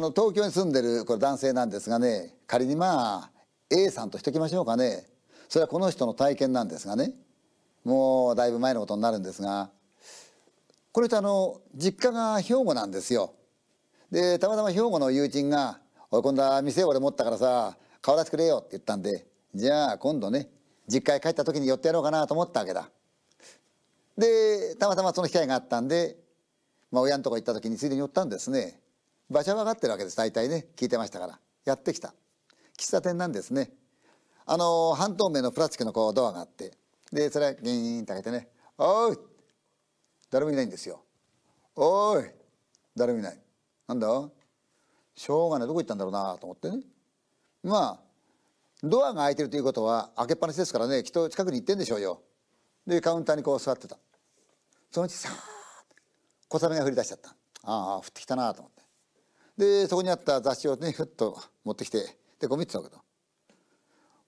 あの東京に住んでるこれ男性なんですがね仮にまあ A さんとしときましょうかねそれはこの人の体験なんですがねもうだいぶ前のことになるんですがこれとあの実家が兵庫なんですよ。でたまたま兵庫の友人が「おい今度は店を俺持ったからさ変わらせてくれよ」って言ったんでじゃあ今度ね実家へ帰った時に寄ってやろうかなと思ったわけだ。でたまたまその機会があったんで、まあ、親のとこ行った時についでに寄ったんですね。場所分かってるわけです大体ね聞いてましたからやってきた喫茶店なんですねあの半透明のプラスチックのこうドアがあってでそれギーンと開けてね「おい誰もいないんですよ」「おい誰もいない」「なんだしょうがないどこ行ったんだろうな」と思ってねまあドアが開いてるということは開けっぱなしですからねきっと近くに行ってんでしょうよでカウンターにこう座ってたそのうちさー小雨が降り出しちゃったああ降ってきたなと思って。でそこにあった雑誌をねふっと持ってきてでゴミってたわけだ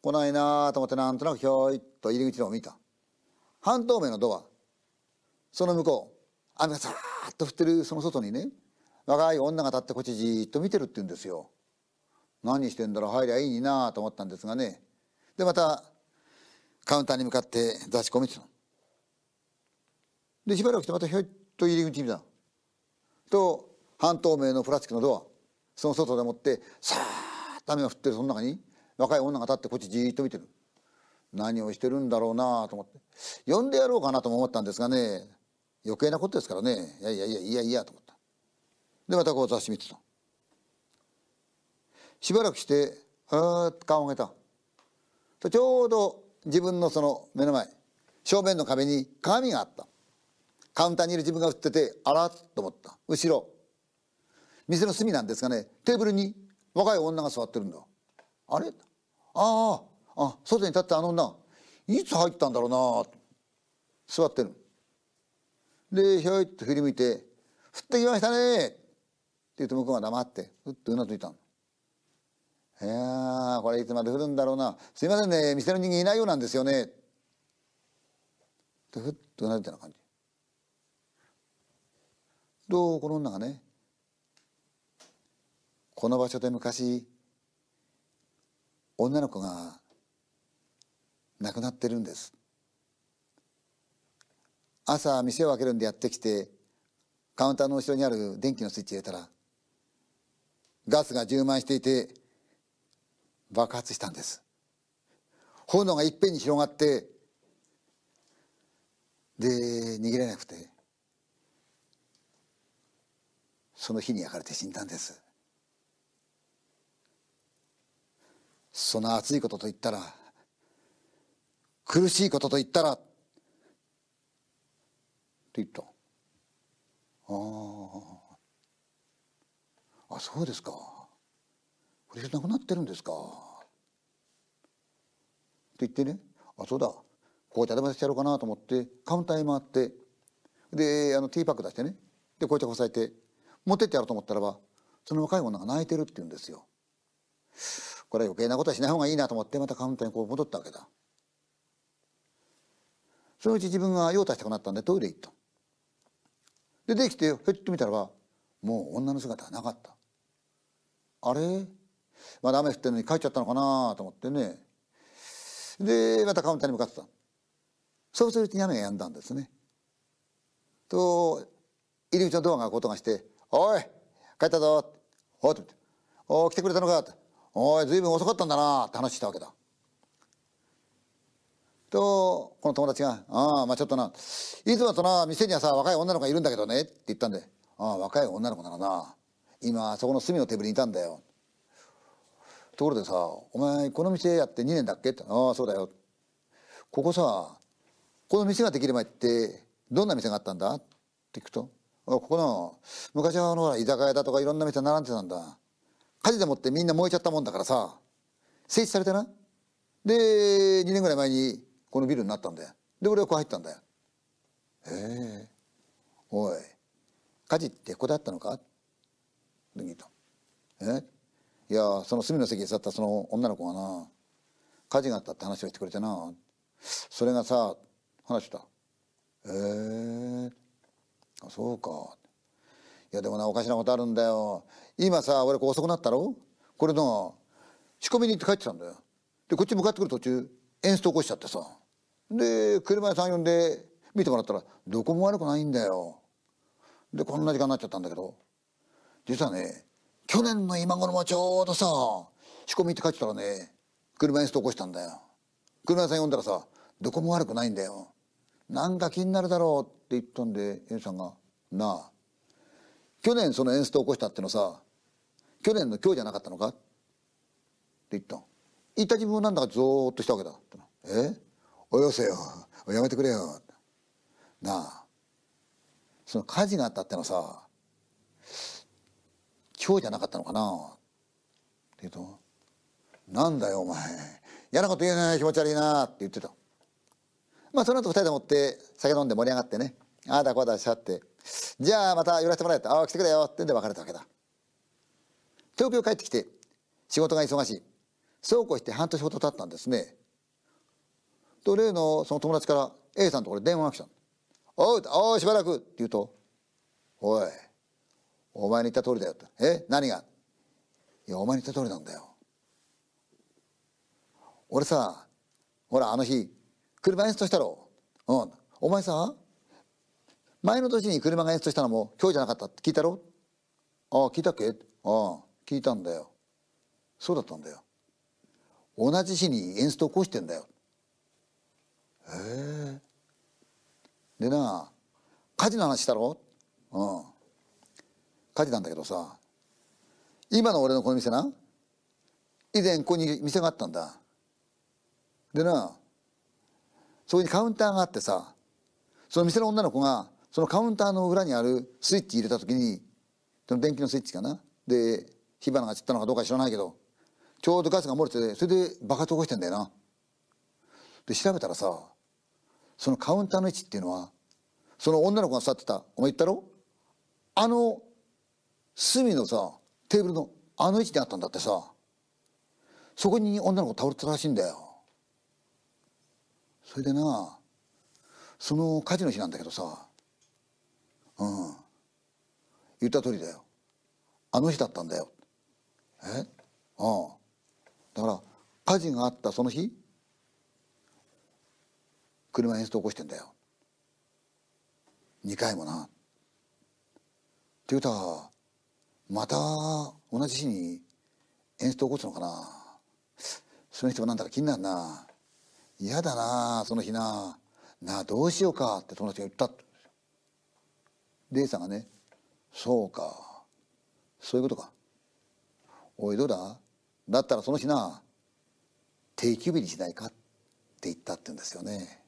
来ないなと思ってなんとなくひょいっと入り口のを見た半透明のドアその向こう雨がザーッと降ってるその外にね若い女が立ってこっちじーっと見てるって言うんですよ。何してんだろう入りゃいいなと思ったんですがねでまたカウンターに向かって雑誌込めてたでしばらくしてまたひょいっと入り口見たの。と半透明のプラスチックのドアその外でもってさあと雨が降ってるその中に若い女が立ってこっちじーっと見てる何をしてるんだろうなと思って呼んでやろうかなとも思ったんですがね余計なことですからねいやいやいやいやいやと思ったでまたこう雑誌見てたしばらくしてあーっと顔を上げたとちょうど自分のその目の前正面の壁に鏡があったカウンターにいる自分が映っててあらっと思った後ろ店の隅なんですがねテーブルに若い女が座ってるんだあれあああ外に立ったあの女いつ入ったんだろうな座ってるでひょいっと振り向いて「降ってきましたね」って言って向こうが黙ってふっとうなずいたの。いやこれいつまで降るんだろうなすいませんね店の人間いないようなんですよね」ってふっとうなずいたような感じ。どうこの女がねこの場所で昔女の子が亡くなってるんです朝店を開けるんでやってきてカウンターの後ろにある電気のスイッチ入れたらガスが充満していて爆発したんです炎がいっぺんに広がってで逃げられなくてその火に焼かれて死んだんですその熱いことと言ったら苦しいことと言ったらって言ったああそうですかこれじゃなくなってるんですかって言ってねあそうだ紅茶でもしてやろうかなと思ってカウンターへ回ってであのティーパック出してねで紅茶こさえて持ってってやろうと思ったらばその若い女が泣いてるって言うんですよ。これは余計なことはしない方がいいなと思ってまたカウンターにこう戻ったわけだそのうち自分が用足したくなったんでトイレ行ったでできてふっと見たらばもう女の姿はなかったあれまだ雨降ってるのに帰っちゃったのかなと思ってねでまたカウンターに向かってたそうするうちに雨が止んだんですねと入り口のドアが音がして「おい帰ったぞ」おって「お来てくれたのか」っておい随分遅かったんだな」って話したわけだ。とこの友達が「ああまあちょっとないつもとな店にはさ若い女の子がいるんだけどね」って言ったんで「ああ若い女の子ならな今あそこの隅のテーブルにいたんだよ」ところでさ「お前この店やって2年だっけ?」って「ああそうだよ」ここさこの店ができる前ってどんな店があったんだ?」って聞くと「あここな昔はあの居酒屋だとかいろんな店並んでたんだ。火事でもってみんな燃えちゃったもんだからさ整地されてなで2年ぐらい前にこのビルになったんだよで俺はこう入ったんだよへえおい火事ってここだったのか?」って聞いた「えいやその隅の席に座ったその女の子がな火事があったって話をしてくれてなそれがさ話したえー、あそうかいやでもなおかしなことあるんだよ今さ俺遅くなったろこれな仕込みに行って帰ってたんだよでこっち向かってくる途中エンスト起こしちゃってさで車屋さん呼んで見てもらったらどこも悪くないんだよでこんな時間になっちゃったんだけど実はね去年の今頃もちょうどさ仕込みって帰ってたらね車エンスト起こしたんだよ車屋さん呼んだらさどこも悪くないんだよなんか気になるだろうって言ったんでンさんが「なあ去年そのエンスト起こしたってのさ去年の今日じゃなかったのか?」って言ったの言った自分なんだかゾーッとしたわけだえおよせよやめてくれよ」なあその火事があったってのさ今日じゃなかったのかな?」って言うと「なんだよお前嫌なこと言えない気持ち悪いな」って言ってた。まあその後二人でもって酒飲んで盛り上がってねああだこうだしゃってじゃあまた寄らせてもらえたてああ来てくれよってんで別れたわけだ東京帰ってきて仕事が忙しいそうこうして半年ほど経ったんですねと例のその友達から A さんところ電話が来たおうおうしばらく」って言うと「おいお前に言った通りだよ」って「え何が?」「いやお前に言った通りなんだよ」俺さほらあの日車演としたろうんお前さ前の年に車が演出したのも今日じゃなかったって聞いたろああ聞いたっけああ聞いたんだよそうだったんだよ同じ日に演出を起こしてんだよへえでな火事の話したろうん火事なんだけどさ今の俺のこの店な以前ここに店があったんだでなそこにカウンターがあってさその店の女の子がそのカウンターの裏にあるスイッチ入れた時にその電気のスイッチかなで火花が散ったのかどうか知らないけどちょうどガスが漏れててそれで爆発起こしてんだよな。で調べたらさそのカウンターの位置っていうのはその女の子が座ってたお前言ったろあの隅のさテーブルのあの位置にあったんだってさそこに女の子倒れてたらしいんだよ。それでなその火事の日なんだけどさうん、言った通りだよあの日だったんだよえうんだから火事があったその日車演出起こしてんだよ2回もなっていうたとまた同じ日に演出起こすのかなその人もなんだか気になるな嫌だなその日ななあどうしようかって友達が言ったデさんがね「そうかそういうことかおいどうだだったらその日な定休日にしないか」って言ったって言うんですよね。